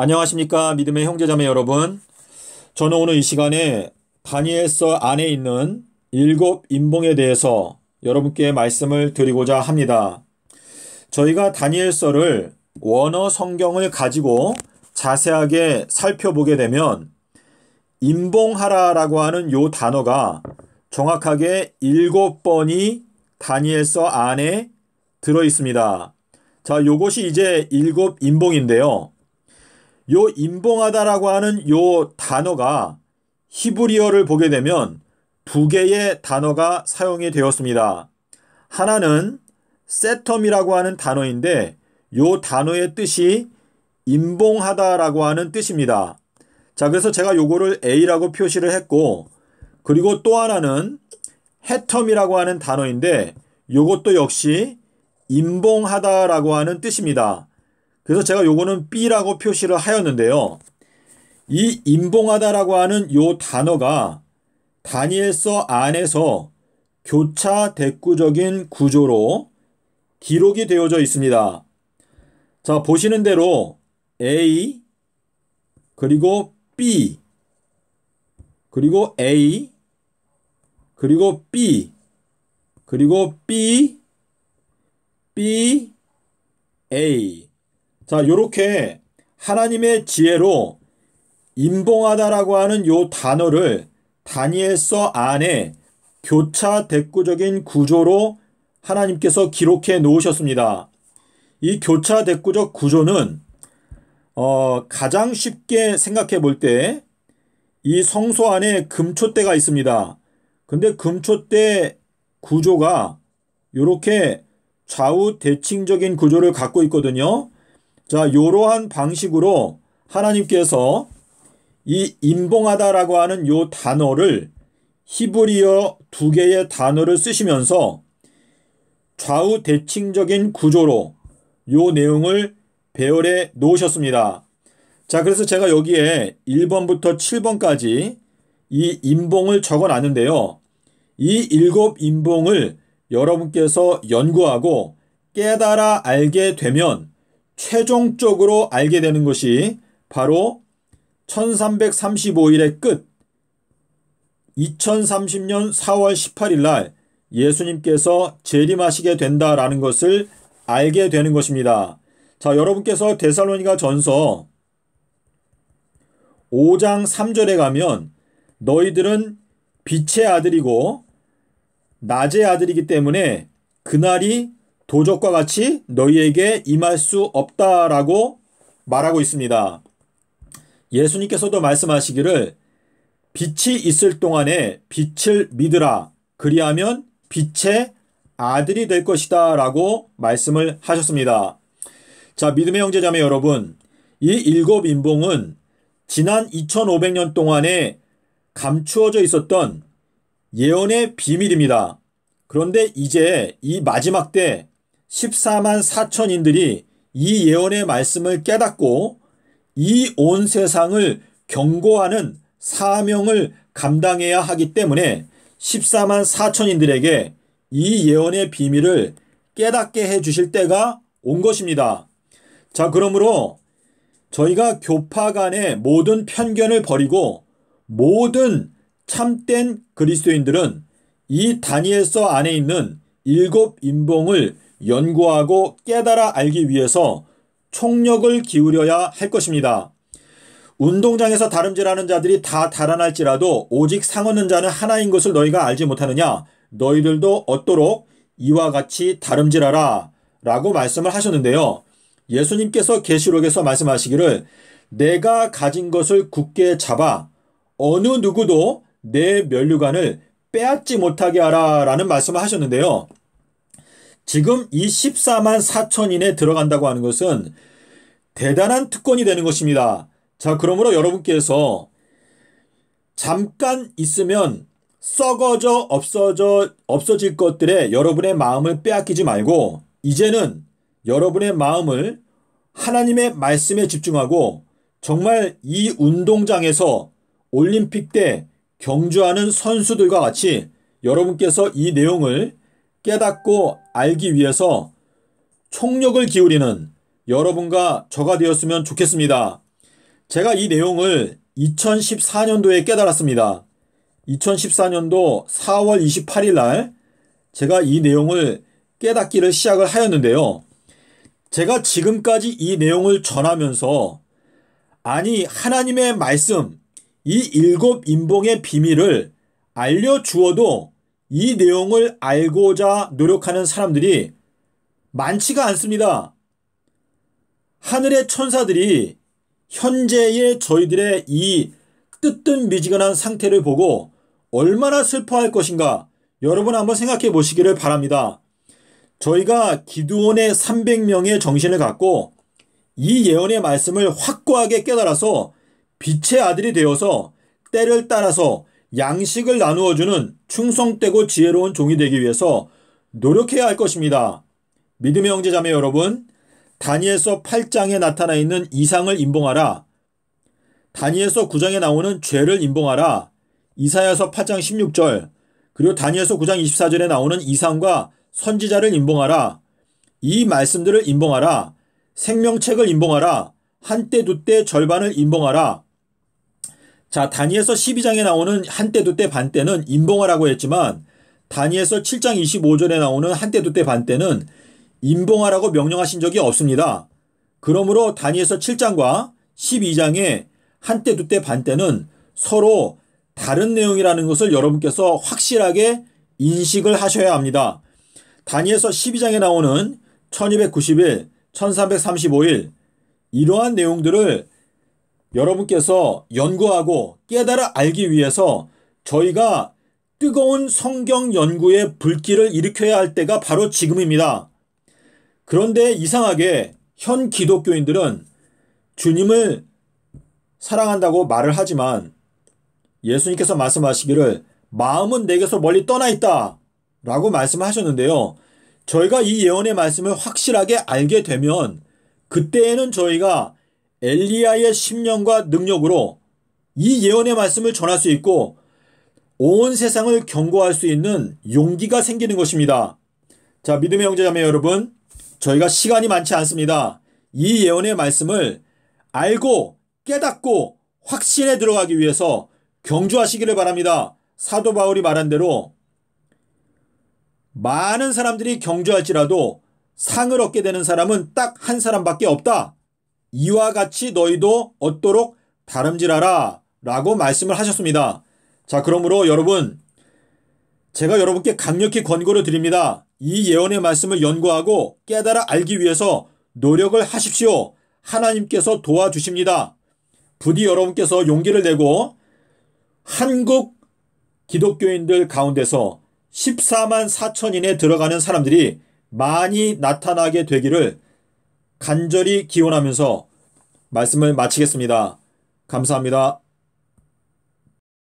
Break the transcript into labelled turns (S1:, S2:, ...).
S1: 안녕하십니까 믿음의 형제자매 여러분. 저는 오늘 이 시간에 다니엘서 안에 있는 일곱 인봉에 대해서 여러분께 말씀을 드리고자 합니다. 저희가 다니엘서를 원어 성경을 가지고 자세하게 살펴보게 되면 인봉하라라고 하는 요 단어가 정확하게 일곱 번이 다니엘서 안에 들어 있습니다. 자, 요것이 이제 일곱 인봉인데요. 요 임봉하다라고 하는 요 단어가 히브리어를 보게 되면 두 개의 단어가 사용이 되었습니다. 하나는 세텀이라고 하는 단어인데 요 단어의 뜻이 임봉하다라고 하는 뜻입니다. 자, 그래서 제가 요거를 A라고 표시를 했고 그리고 또 하나는 해텀이라고 하는 단어인데 요것도 역시 임봉하다라고 하는 뜻입니다. 그래서 제가 요거는 B라고 표시를 하였는데요. 이인봉하다라고 하는 요 단어가 다니엘서 안에서 교차 대구적인 구조로 기록이 되어져 있습니다. 자, 보시는 대로 A 그리고 B 그리고 A 그리고 B 그리고 B B A 자, 요렇게 하나님의 지혜로 인봉하다라고 하는 요 단어를 다니엘서 안에 교차 대구적인 구조로 하나님께서 기록해 놓으셨습니다. 이 교차 대구적 구조는 어, 가장 쉽게 생각해 볼 때 이 성소 안에 금초대가 있습니다. 근데 금초대 구조가 이렇게 좌우 대칭적인 구조를 갖고 있거든요. 자, 요러한 방식으로 하나님께서 이인봉하다라고 하는 요 단어를 히브리어 두 개의 단어를 쓰시면서 좌우 대칭적인 구조로 요 내용을 배열해 놓으셨습니다. 자, 그래서 제가 여기에 1번부터 7번까지 이 인봉을 적어 놨는데요. 이 일곱 인봉을 여러분께서 연구하고 깨달아 알게 되면 최종적으로 알게 되는 것이 바로 1335일의 끝 2030년 4월 18일 날 예수님께서 재림하시게 된다라는 것을 알게 되는 것입니다. 자, 여러분께서 데살로니가 전서 5장 3절에 가면 너희들은 빛의 아들이고 낮의 아들이기 때문에 그날이 도적과 같이 너희에게 임할 수 없다라고 말하고 있습니다. 예수님께서도 말씀하시기를 빛이 있을 동안에 빛을 믿으라. 그리하면 빛의 아들이 될 것이다. 라고 말씀을 하셨습니다. 자, 믿음의 형제자매 여러분. 이 일곱 인봉은 지난 2500년 동안에 감추어져 있었던 예언의 비밀입니다. 그런데 이제 이 마지막 때 14만 4천인들이 이 예언의 말씀을 깨닫고 이 온 세상을 경고하는 사명을 감당해야 하기 때문에 14만 4천인들에게 이 예언의 비밀을 깨닫게 해 주실 때가 온 것입니다. 자, 그러므로 저희가 교파 간의 모든 편견을 버리고 모든 참된 그리스도인들은 이 다니엘서 안에 있는 일곱 인봉을 연구하고 깨달아 알기 위해서 총력을 기울여야 할 것입니다. 운동장에서 다름질하는 자들이 다 달아날지라도 오직 상하는 자는 하나인 것을 너희가 알지 못하느냐 너희들도 얻도록 이와 같이 다름질하라 라고 말씀을 하셨는데요. 예수님께서 계시록에서 말씀하시기를 내가 가진 것을 굳게 잡아 어느 누구도 내 면류관을 빼앗지 못하게 하라 라는 말씀을 하셨는데요. 지금 이 14만 4천인에 들어간다고 하는 것은 대단한 특권이 되는 것입니다. 자, 그러므로 여러분께서 잠깐 있으면 썩어져 없어져 없어질 것들에 여러분의 마음을 빼앗기지 말고 이제는 여러분의 마음을 하나님의 말씀에 집중하고 정말 이 운동장에서 올림픽 때 경주하는 선수들과 같이 여러분께서 이 내용을 깨닫고 알기 위해서 총력을 기울이는 여러분과 저가 되었으면 좋겠습니다. 제가 이 내용을 2014년도에 깨달았습니다. 2014년도 4월 28일 날 제가 이 내용을 깨닫기를 시작을 하였는데요. 제가 지금까지 이 내용을 전하면서 아니 하나님의 말씀 이 일곱 인봉의 비밀을 알려주어도 이 내용을 알고자 노력하는 사람들이 많지가 않습니다. 하늘의 천사들이 현재의 저희들의 이 뜨뜻미지근한 상태를 보고 얼마나 슬퍼할 것인가 여러분 한번 생각해 보시기를 바랍니다. 저희가 기두온의 300명의 정신을 갖고 이 예언의 말씀을 확고하게 깨달아서 빛의 아들이 되어서 때를 따라서 양식을 나누어주는 충성되고 지혜로운 종이 되기 위해서 노력해야 할 것입니다. 믿음의 형제자매 여러분, 다니엘서 8장에 나타나 있는 이상을 인봉하라. 다니엘서 9장에 나오는 죄를 인봉하라. 이사야서 8장 16절, 그리고 다니엘서 9장 24절에 나오는 이상과 선지자를 인봉하라. 이 말씀들을 인봉하라. 생명책을 인봉하라. 한때 두때 절반을 인봉하라. 자, 다니에서 12장에 나오는 한때 두때 반때는 임봉하라고 했지만 다니에서 7장 25절에 나오는 한때 두때 반때는 임봉하라고 명령하신 적이 없습니다. 그러므로 다니에서 7장과 12장의 한때 두때 반때는 서로 다른 내용이라는 것을 여러분께서 확실하게 인식을 하셔야 합니다. 다니에서 12장에 나오는 1291, 1335일 이러한 내용들을 여러분께서 연구하고 깨달아 알기 위해서 저희가 뜨거운 성경 연구의 불길을 일으켜야 할 때가 바로 지금입니다. 그런데 이상하게 현 기독교인들은 주님을 사랑한다고 말을 하지만 예수님께서 말씀하시기를 마음은 내게서 멀리 떠나 있다 라고 말씀하셨는데요. 저희가 이 예언의 말씀을 확실하게 알게 되면 그때에는 저희가 엘리야의 심령과 능력으로 이 예언의 말씀을 전할 수 있고 온 세상을 경고할 수 있는 용기가 생기는 것입니다. 자, 믿음의 형제자매 여러분, 저희가 시간이 많지 않습니다. 이 예언의 말씀을 알고 깨닫고 확신에 들어가기 위해서 경주하시기를 바랍니다. 사도 바울이 말한 대로 많은 사람들이 경주할지라도 상을 얻게 되는 사람은 딱 한 사람밖에 없다. 이와 같이 너희도 얻도록 다름질하라 라고 말씀을 하셨습니다. 자, 그러므로 여러분, 제가 여러분께 강력히 권고를 드립니다. 이 예언의 말씀을 연구하고 깨달아 알기 위해서 노력을 하십시오. 하나님께서 도와주십니다. 부디 여러분께서 용기를 내고 한국 기독교인들 가운데서 14만 4천인에 들어가는 사람들이 많이 나타나게 되기를 간절히 기원하면서 말씀을 마치겠습니다. 감사합니다.